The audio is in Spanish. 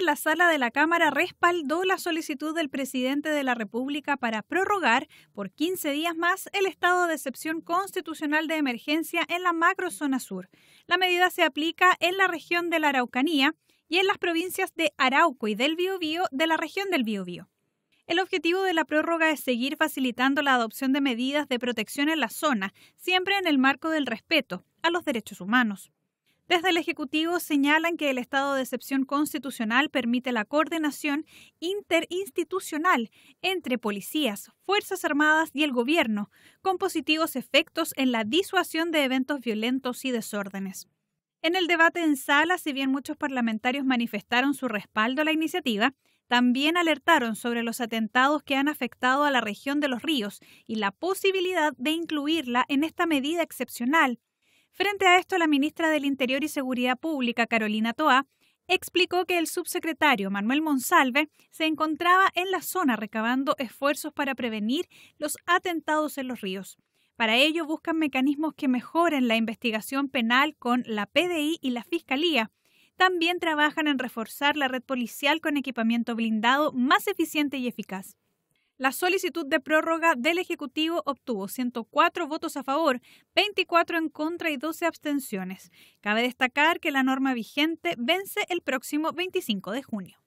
la sala de la Cámara respaldó la solicitud del presidente de la República para prorrogar por 15 días más el estado de excepción constitucional de emergencia en la macrozona sur. La medida se aplica en la región de la Araucanía y en las provincias de Arauco y del Biobío de la región del Biobío. El objetivo de la prórroga es seguir facilitando la adopción de medidas de protección en la zona, siempre en el marco del respeto a los derechos humanos. Desde el Ejecutivo señalan que el estado de excepción constitucional permite la coordinación interinstitucional entre policías, Fuerzas Armadas y el gobierno, con positivos efectos en la disuasión de eventos violentos y desórdenes. En el debate en sala, si bien muchos parlamentarios manifestaron su respaldo a la iniciativa, también alertaron sobre los atentados que han afectado a la región de los ríos y la posibilidad de incluirla en esta medida excepcional Frente a esto, la ministra del Interior y Seguridad Pública, Carolina Toa, explicó que el subsecretario Manuel Monsalve se encontraba en la zona recabando esfuerzos para prevenir los atentados en los ríos. Para ello buscan mecanismos que mejoren la investigación penal con la PDI y la Fiscalía. También trabajan en reforzar la red policial con equipamiento blindado más eficiente y eficaz. La solicitud de prórroga del Ejecutivo obtuvo 104 votos a favor, 24 en contra y 12 abstenciones. Cabe destacar que la norma vigente vence el próximo 25 de junio.